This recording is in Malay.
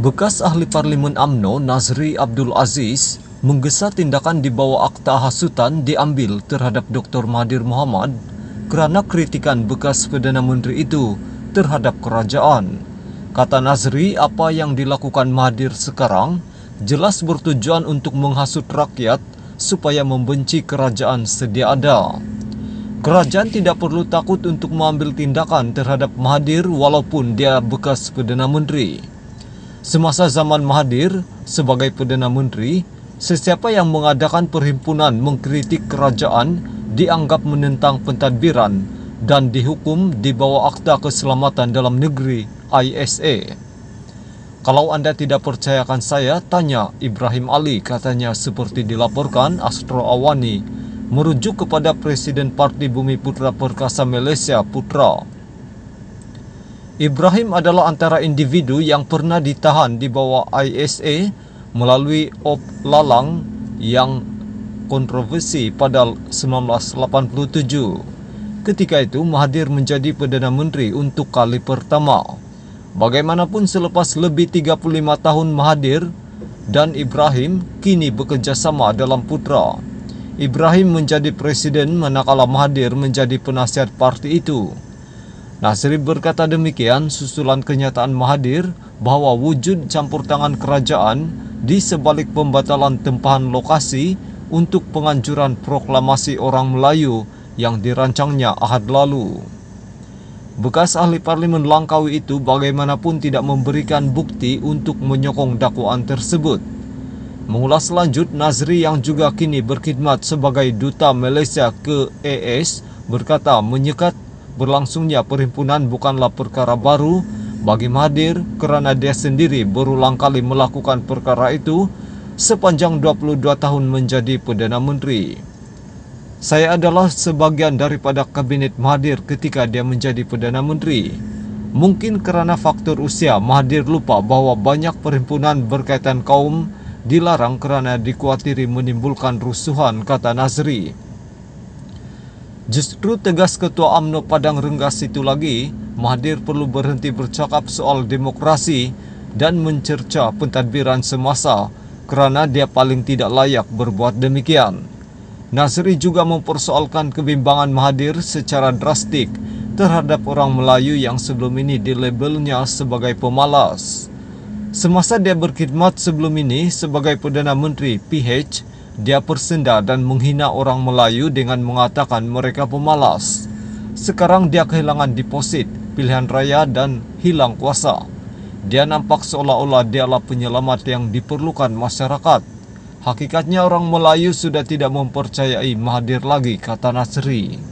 Bekas Ahli Parlimen AMNO Nazri Abdul Aziz menggesa tindakan di bawah akta hasutan diambil terhadap Dr. Mahathir Mohamad kerana kritikan bekas Perdana Menteri itu terhadap kerajaan. Kata Nazri, apa yang dilakukan Mahathir sekarang jelas bertujuan untuk menghasut rakyat supaya membenci kerajaan sedia ada. Kerajaan tidak perlu takut untuk mengambil tindakan terhadap Mahathir walaupun dia bekas Perdana Menteri. Semasa zaman Mahathir sebagai Perdana Menteri, sesiapa yang mengadakan perhimpunan mengkritik kerajaan dianggap menentang pentadbiran dan dihukum di bawah Akta Keselamatan Dalam Negeri ISA. Kalau anda tidak percayakan saya, tanya Ibrahim Ali katanya seperti dilaporkan Astro Awani merujuk kepada Presiden Parti Bumi Putra Perkasa Malaysia Putra. Ibrahim adalah antara individu yang pernah ditahan di bawah ISA melalui op lalang yang kontroversi pada 1987. Ketika itu, Mahathir menjadi Perdana Menteri untuk kali pertama. Bagaimanapun selepas lebih 35 tahun Mahathir dan Ibrahim kini bekerjasama dalam putra. Ibrahim menjadi presiden manakala Mahathir menjadi penasihat parti itu. Nasri berkata demikian susulan kenyataan Mahathir bahawa wujud campur tangan kerajaan di sebalik pembatalan tempahan lokasi untuk penganjuran proklamasi orang Melayu yang dirancangnya ahad lalu. Bekas ahli parlimen Langkawi itu bagaimanapun tidak memberikan bukti untuk menyokong dakwaan tersebut. Mengulas lanjut, Nazri yang juga kini berkhidmat sebagai duta Malaysia ke ES berkata menyekat berlangsungnya perhimpunan bukanlah perkara baru bagi Mahathir kerana dia sendiri berulang kali melakukan perkara itu sepanjang 22 tahun menjadi Perdana Menteri. Saya adalah sebahagian daripada kabinet Mahathir ketika dia menjadi Perdana Menteri. Mungkin kerana faktor usia, Mahathir lupa bahawa banyak perhimpunan berkaitan kaum dilarang kerana dikhawatiri menimbulkan rusuhan, kata Nazri. Justru tegas Ketua AMNO Padang Renggas itu lagi, Mahathir perlu berhenti bercakap soal demokrasi dan mencerca pentadbiran semasa kerana dia paling tidak layak berbuat demikian. Nasri juga mempersoalkan kebimbangan Mahathir secara drastik terhadap orang Melayu yang sebelum ini dilabelnya sebagai pemalas. Semasa dia berkhidmat sebelum ini sebagai Perdana Menteri PH, dia bersenda dan menghina orang Melayu dengan mengatakan mereka pemalas. Sekarang dia kehilangan deposit, pilihan raya dan hilang kuasa. Dia nampak seolah-olah dialah penyelamat yang diperlukan masyarakat. Hakikatnya orang Melayu sudah tidak mempercayai Mahathir lagi, kata Nasri.